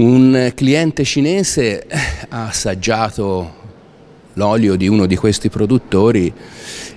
Un cliente cinese eh, ha assaggiato l'olio di uno di questi produttori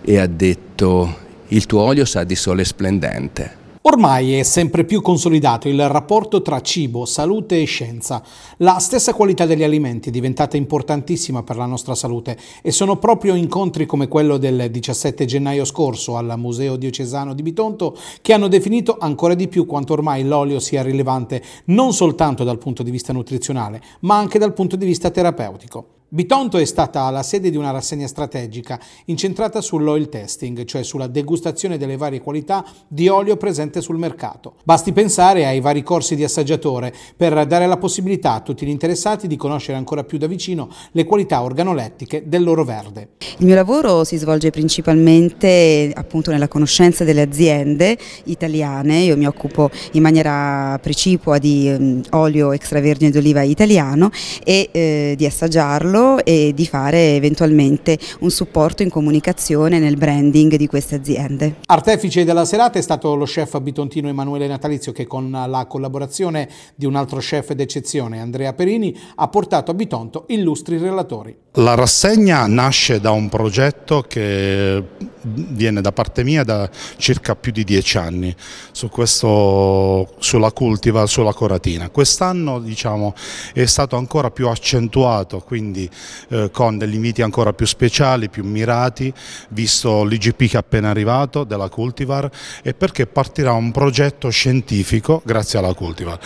e ha detto il tuo olio sa di sole splendente. Ormai è sempre più consolidato il rapporto tra cibo, salute e scienza. La stessa qualità degli alimenti è diventata importantissima per la nostra salute e sono proprio incontri come quello del 17 gennaio scorso al Museo Diocesano di Bitonto che hanno definito ancora di più quanto ormai l'olio sia rilevante non soltanto dal punto di vista nutrizionale, ma anche dal punto di vista terapeutico. Bitonto è stata la sede di una rassegna strategica incentrata sull'oil testing, cioè sulla degustazione delle varie qualità di olio presente sul mercato. Basti pensare ai vari corsi di assaggiatore per dare la possibilità a tutti gli interessati di conoscere ancora più da vicino le qualità organolettiche del loro verde. Il mio lavoro si svolge principalmente appunto nella conoscenza delle aziende italiane, io mi occupo in maniera precipua di mm, olio extravergine d'oliva italiano e eh, di assaggiarlo loro e di fare eventualmente un supporto in comunicazione nel branding di queste aziende. Artefice della serata è stato lo chef bitontino Emanuele Natalizio che con la collaborazione di un altro chef d'eccezione, Andrea Perini, ha portato a Bitonto illustri relatori. La rassegna nasce da un progetto che viene da parte mia da circa più di dieci anni su questo, sulla cultiva, sulla coratina. Quest'anno diciamo, è stato ancora più accentuato, quindi eh, con degli inviti ancora più speciali, più mirati, visto l'IGP che è appena arrivato della cultivar e perché partirà un progetto scientifico grazie alla cultivar.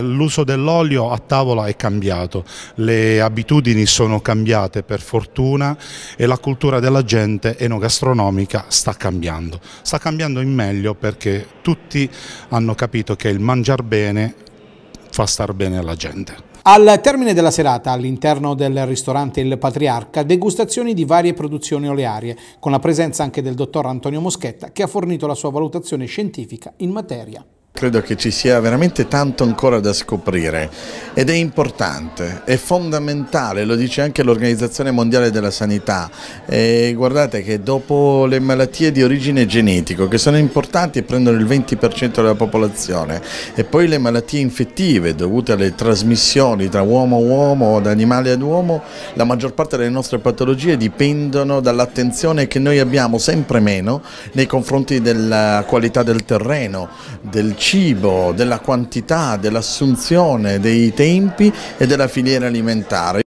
L'uso dell'olio a tavola è cambiato, le abitudini sono cambiate per fortuna e la cultura della gente enogastronomica economica sta cambiando. Sta cambiando in meglio perché tutti hanno capito che il mangiar bene fa star bene alla gente. Al termine della serata, all'interno del ristorante Il Patriarca, degustazioni di varie produzioni olearie, con la presenza anche del dottor Antonio Moschetta, che ha fornito la sua valutazione scientifica in materia. Credo che ci sia veramente tanto ancora da scoprire ed è importante, è fondamentale, lo dice anche l'Organizzazione Mondiale della Sanità. E guardate che dopo le malattie di origine genetico, che sono importanti e prendono il 20% della popolazione, e poi le malattie infettive dovute alle trasmissioni tra uomo a uomo, da animale ad uomo, la maggior parte delle nostre patologie dipendono dall'attenzione che noi abbiamo sempre meno nei confronti della qualità del terreno, del cibo, della quantità, dell'assunzione, dei tempi e della filiera alimentare.